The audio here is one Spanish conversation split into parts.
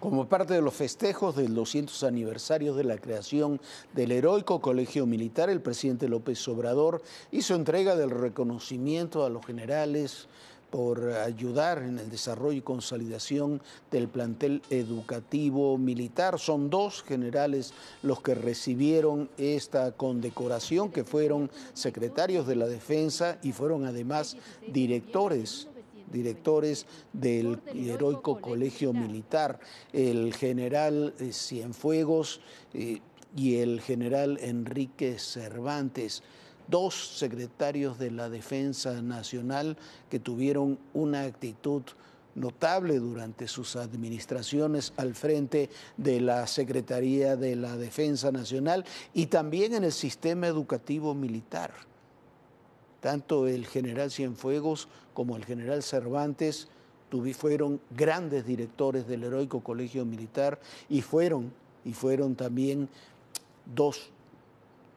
como parte de los festejos del 200 aniversario de la creación del heroico Colegio Militar, el presidente López Obrador hizo entrega del reconocimiento a los generales por ayudar en el desarrollo y consolidación del plantel educativo militar. Son dos generales los que recibieron esta condecoración, que fueron secretarios de la defensa y fueron además directores directores del heroico colegio militar, el general eh, Cienfuegos eh, y el general Enrique Cervantes dos secretarios de la Defensa Nacional que tuvieron una actitud notable durante sus administraciones al frente de la Secretaría de la Defensa Nacional y también en el sistema educativo militar. Tanto el general Cienfuegos como el general Cervantes fueron grandes directores del heroico colegio militar y fueron, y fueron también dos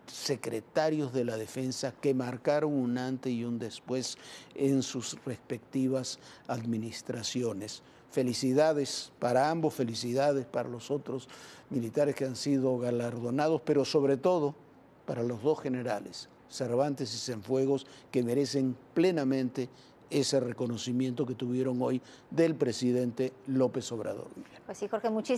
secretarios de la defensa que marcaron un antes y un después en sus respectivas administraciones. Felicidades para ambos, felicidades para los otros militares que han sido galardonados, pero sobre todo para los dos generales, Cervantes y Cienfuegos, que merecen plenamente ese reconocimiento que tuvieron hoy del presidente López Obrador. Pues sí, Jorge, muchísimas